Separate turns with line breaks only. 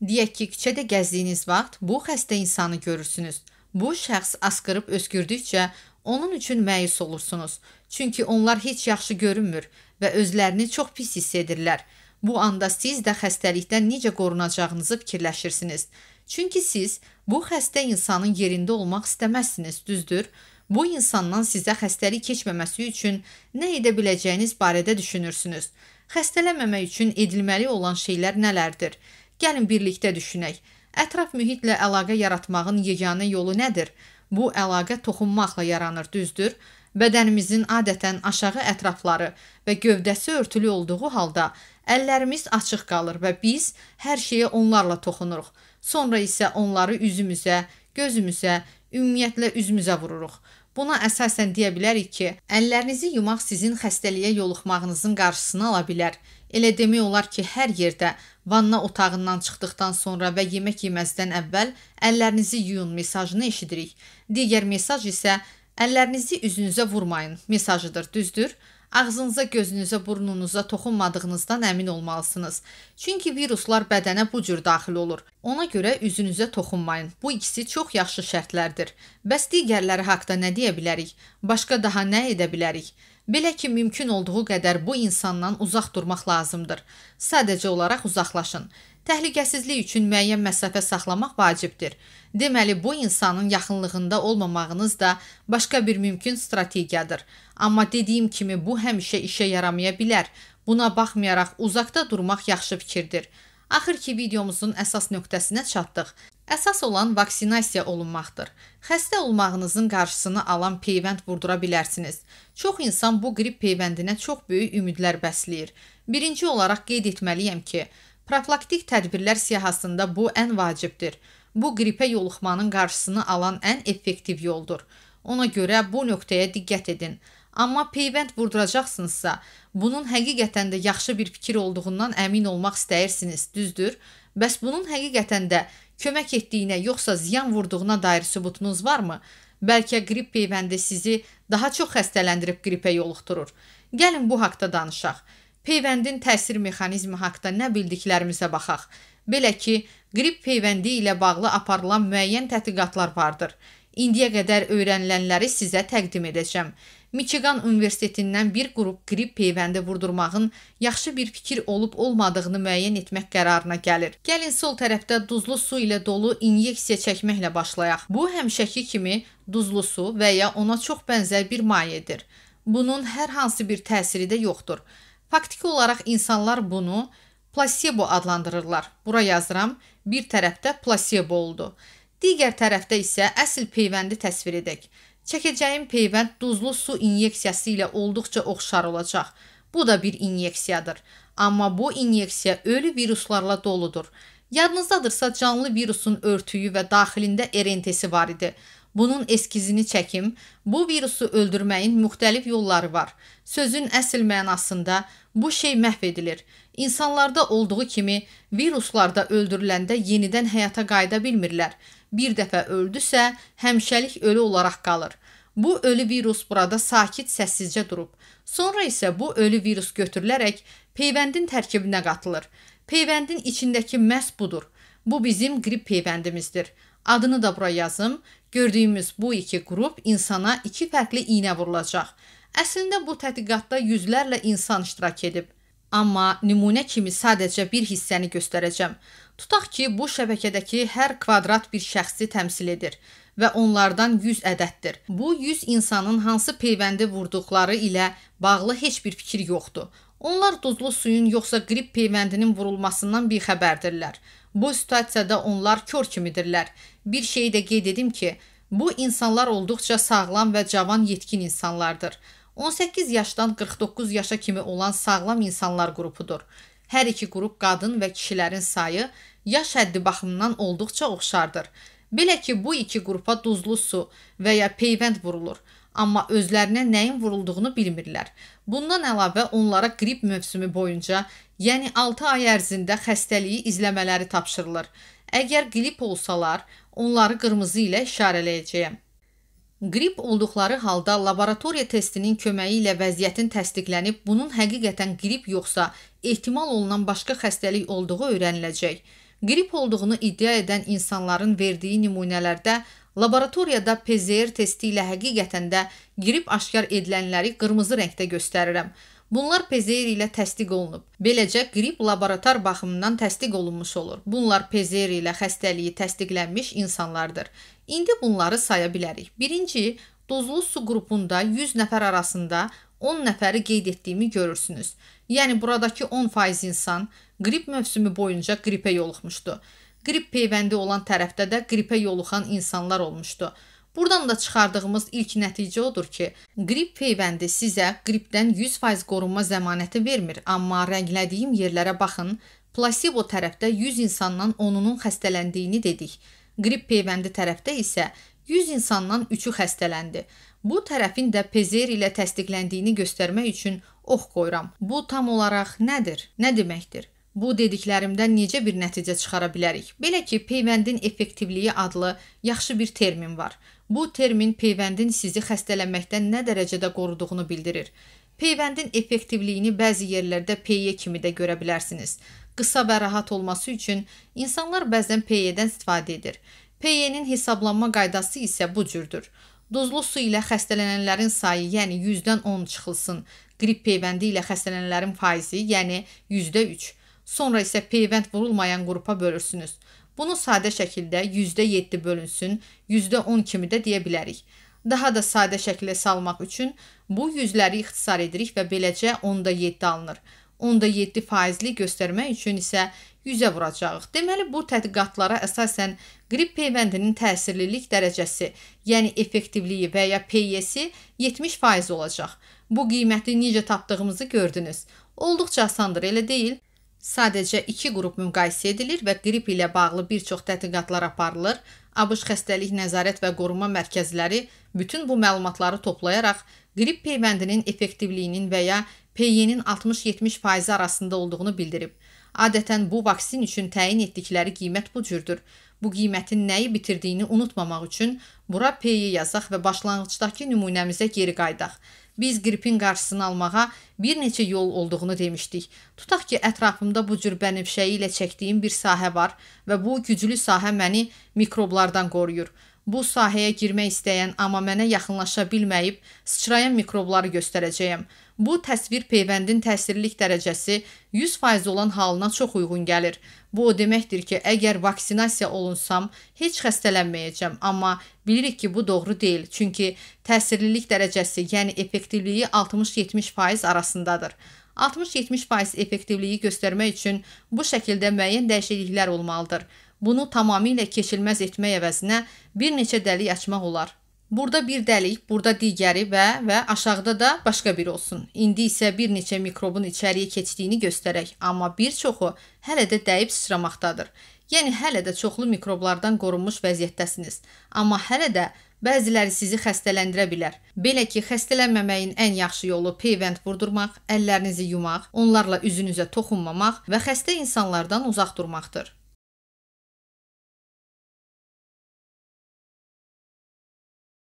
Deyək ki, küçədə gəzdiyiniz vaxt bu xəstə insanı görürsünüz. Bu şəxs asqırıb öskürdükcə onun üçün məyus olursunuz. Çünki onlar heç yaxşı görünmür və özlərini çox pis hiss edirlər. Bu anda siz də xəstəlikdən necə qorunacağınızı fikirləşirsiniz. Çünki siz bu xəstə insanın yerində olmaq istəməzsiniz, düzdür? Bu insandan sizə xəstəlik keçməməsi üçün nə edə biləcəyiniz barədə düşünürsünüz. Xəstələnməmək üçün edilməli olan şeylər nələrdir? Gəlin birlikdə düşünək. Ətraf mühitlə əlaqə yaratmağın yeganə yolu nədir? Bu əlaqə toxunmaqla yaranır, düzdür? Bədənimizin adətən aşağı ətrafları və gövdəsi örtülü olduğu halda əllərimiz açıq qalır və biz hər şeyə onlarla toxunuruq. Sonra isə onları üzümüzə, gözümüzə, ümumiyyətlə üzümüzə vururuq. Buna əsasən deyə bilərik ki, əllərinizi yumaq sizin xəstəliyə yoluxmağınızın qarşısını ala bilər. Elə demək olar ki, hər yerdə vanna otağından çıxdıqdan sonra və yemək yeməzdən əvvəl əllərinizi yuyun mesajını eşidirik. Digər mesaj isə əllərinizi üzünüzə vurmayın mesajıdır, düzdür? Ağzınıza, gözünüzə, burnunuza toxunmadığınızdan əmin olmalısınız. Çünki viruslar bədənə bu cür daxil olur. Ona görə üzünüzə toxunmayın. Bu ikisi çox yaxşı şərtlərdir. Bəs digərləri haqqında nə deyə bilərik? Başqa daha nə edə bilərik? Belə ki, mümkün olduğu qədər bu insandan uzaq durmaq lazımdır. Sadəcə olaraq uzaqlaşın. Təhlükəsizlik üçün müəyyən məsafə saxlamaq vacibdir. Deməli, bu insanın yaxınlığında olmamağınız da başqa bir mümkün strategiyadır. Amma dediyim kimi bu həmişə işə yaramaya bilər. Buna baxmayaraq uzaqda durmaq yaxşı fikirdir. Axır ki videomuzun əsas nöqtəsinə çatdıq. Əsas olan vaksinasiya olunmaqdır. Xəstə olmağınızın qarşısını alan peyvənd vurdura bilərsiniz. Çox insan bu qrip peyvəndinə çox böyük ümidlər bəsləyir. Birinci olaraq qeyd etməliyəm ki, Profilaktik tədbirlər siyahısında bu ən vacibdir. Bu qripə yoluxmanın qarşısını alan ən effektiv yoldur. Ona görə bu nöqtəyə diqqət edin. Amma peyvənd vurduracaqsınızsa, bunun həqiqətən də yaxşı bir fikir olduğundan əmin olmaq istəyirsiniz, düzdür? Bəs bunun həqiqətən də kömək etdiyinə yoxsa ziyan vurduğuna dair sübutunuz varmı? Bəlkə qrip peyvəndi sizi daha çox xəstələndirib qripə yoluxdurur. Gəlin bu haqqda danışaq. Peyvəndin təsir mexanizmi haqqında nə bildiklərimizə baxaq. Belə ki, qrip peyvəndi ilə bağlı aparılan müəyyən tədqiqatlar vardır. İndiyə qədər öyrənilənləri sizə təqdim edəcəm. Michigan Universitetindən bir qrup qrip peyvəndi vurdurmağın yaxşı bir fikir olub-olmadığını müəyyən etmək qərarına gəlir. Gəlin sol tərəfdə duzlu su ilə dolu inyeksiya çəkməklə başlayaq. Bu həmişəki kimi duzlu su və ya ona çox bənzər bir mayedir. Bunun hər hansı bir təsiri də yoxdur. Faktiki olaraq insanlar bunu plasebo adlandırırlar. Bura yazıram, bir tərəfdə plasebo oldu. Digər tərəfdə isə əsl peyvəndi təsvir edək. Çəkəcəyim peyvənd duzlu su inyeksiyası ilə olduqca oxşar olacaq. Bu da bir inyeksiyadır. Amma bu inyeksiya ölü viruslarla doludur. Yadınızdadırsa canlı virusun örtüyü və daxilində RNT-si var idi. Bunun eskizini çəkim. Bu virusu öldürməyin müxtəlif yolları var. Sözün əsl mənasında bu şey məhv edilir. İnsanlarda olduğu kimi viruslarda öldürüləndə yenidən həyata qayıda bilmirlər. Bir dəfə öldüsə, həmişəlik ölü olaraq qalır. Bu ölü virus burada sakit, səssizcə durub. Sonra isə bu ölü virus götürülərək peyvəndin tərkibinə qatılır. Peyvəndin içindəki məhz budur. Bu bizim qrip peyvəndimizdir. Adını da bura yazım. Gördüyümüz bu iki qrup insana iki fərqli iynə vurulacaq. Əslində bu tədqiqatda yüzlərlə insan iştirak edib. Amma nümunə kimi sadəcə bir hissəni göstərəcəm. Tutaq ki, bu şəbəkədəki hər kvadrat bir şəxsi təmsil edir və onlardan 100 ədəddir. Bu 100 insanın hansı peyvəndi vurduqları ilə bağlı heç bir fikir yoxdur. Onlar duzlu suyun yoxsa qrip peyvəndinin vurulmasından bixəbərdirlər. Bu situasiyada onlar kör kimidirlər. Bir şeyi də qeyd edim ki, bu insanlar olduqca sağlam və cavan yetkin insanlardır. 18 yaşdan 49 yaşa kimi olan sağlam insanlar qrupudur. Hər iki qrup qadın və kişilərin sayı yaş həddi baxımından olduqca oxşardır. Belə ki, bu iki qrupa duzlu su və ya peyvənd vurulur amma özlərinə nəyin vurulduğunu bilmirlər. Bundan əlavə onlara qrip mövsümü boyunca, yəni 6 ay ərzində xəstəliyi izləmələri tapşırılır. Əgər qrip olsalar, onları qırmızı ilə işarələyəcəyəm. Qrip olduqları halda laboratoriya testinin köməyi ilə vəziyyətin təsdiqlənib, bunun həqiqətən qrip yoxsa ehtimal olunan başqa xəstəlik olduğu öyrəniləcək. Qrip olduğunu iddia edən insanların verdiyi nümunələrdə Laboratoriyada PCR testi ilə həqiqətən də girib aşkar edilənləri qırmızı rəngdə göstərirəm. Bunlar PCR ilə təsdiq olunub. Beləcə qrip laborator baxımından təsdiq olunmuş olur. Bunlar PCR ilə xəstəliyi təsdiqlənmiş insanlardır. İndi bunları saya bilərik. Birinci, dozlu su qrupunda 100 nəfər arasında 10 nəfəri qeyd etdiyimi görürsünüz. Yəni buradakı 10% insan qrip mövsümü boyunca qripə yoluxmuşdu. Qrip peyvəndi olan tərəfdə də qripə yoluxan insanlar olmuşdu. Buradan da çıxardığımız ilk nəticə odur ki, qrip peyvəndi sizə qripdən 100% qorunma zəmanəti vermir, amma rənglədiyim yerlərə baxın, plasebo tərəfdə 100 insandan 10-unun xəstələndiyini dedik. Qrip peyvəndi tərəfdə isə 100 insandan 3-ü xəstələndi. Bu tərəfin də Pezer ilə təsdiqləndiyini göstərmək üçün ox qoyuram. Bu tam olaraq nədir? Nə deməkdir? Bu dediklərimdən necə bir nəticə çıxara bilərik? Belə ki, peyvəndin effektivliyi adlı yaxşı bir termin var. Bu termin peyvəndin sizi xəstələnməkdən nə dərəcədə qoruduğunu bildirir. Peyvəndin effektivliyini bəzi yerlərdə PY kimi də görə bilərsiniz. Qısa və rahat olması üçün insanlar bəzən PY-dən istifadə edir. PY-nin hesablanma qaydası isə bu cürdür. Duzlu su ilə xəstələnənlərin sayı, yəni 100-dən 10 çıxılsın. Qrip peyvəndi ilə xəstələnənlərin faizi, yəni %3 Sonra isə peyvənd vurulmayan qrupa bölürsünüz. Bunu sadə şəkildə %7 bölünsün, %10 kimi də deyə bilərik. Daha da sadə şəklə salmaq üçün bu yüzləri ixtisar edirik və beləcə 10.7 alınır. 10.7 faizli göstərmək üçün isə 100-ə vuracağıq. Deməli bu tədqiqatlara əsasən qrip peyvəndinin təsirlilik dərəcəsi, yəni effektivliyi və ya PYS-i 70% olacaq. Bu qiyməti necə tapdığımızı gördünüz. Olduqca asandır, elə deyil? Sadəcə 2 qrup müqayisə edilir və qrip ilə bağlı bir çox tədqiqatlar aparılır. ABŞ xəstəlik nəzarət və qoruma mərkəzləri bütün bu məlumatları toplayaraq qrip peyvəndinin effektivliyinin və ya PY-nin 60-70% arasında olduğunu bildirib. Adətən bu vaksin üçün təyin etdikləri qiymət bu cürdür. Bu qiymətin nəyi bitirdiyini unutmamaq üçün bura PY yazaq və başlanğıcdakı nümunəmizə geri qayıdaq. Biz qripin qarşısını almağa bir neçə yol olduğunu demişdik. Tutaq ki, ətrafımda bu cür bənövşəyi ilə çəkdiyim bir sahə var və bu güclü sahə məni mikroblardan qoruyur. Bu sahəyə girmək istəyən, amma mənə yaxınlaşa bilməyib sıçrayan mikrobları göstərəcəyəm. Bu təsvir peyvəndin təsirlilik dərəcəsi 100% olan halına çox uyğun gəlir. Bu o deməkdir ki, əgər vaksinasiya olunsam, heç xəstələnməyəcəm, amma bilirik ki, bu doğru deyil. Çünki təsirlilik dərəcəsi, yəni effektivliyi 60-70% arasındadır. 60-70% effektivliyi göstərmək üçün bu şəkildə müəyyən dəyişikliklər olmalıdır. Bunu tamamilə keçilməz etmək əvəzinə bir neçə dəlik açmaq olar. Burada bir dəlik, burada digəri və və aşağıda da başqa bir olsun. İndi isə bir neçə mikrobun içəriyə keçdiyini göstərək, amma bir çoxu hələ də dəyib sıçramaqdadır. Yəni hələ də çoxlu mikroblardan qorunmuş vəziyyətdəsiniz, amma hələ də Bəziləri sizi xəstələndirə bilər. Belə ki, xəstələnməməyin ən yaxşı yolu peyvənd vurdurmaq, əllərinizi yumaq, onlarla üzünüzə toxunmamaq və xəstə insanlardan uzaq durmaqdır.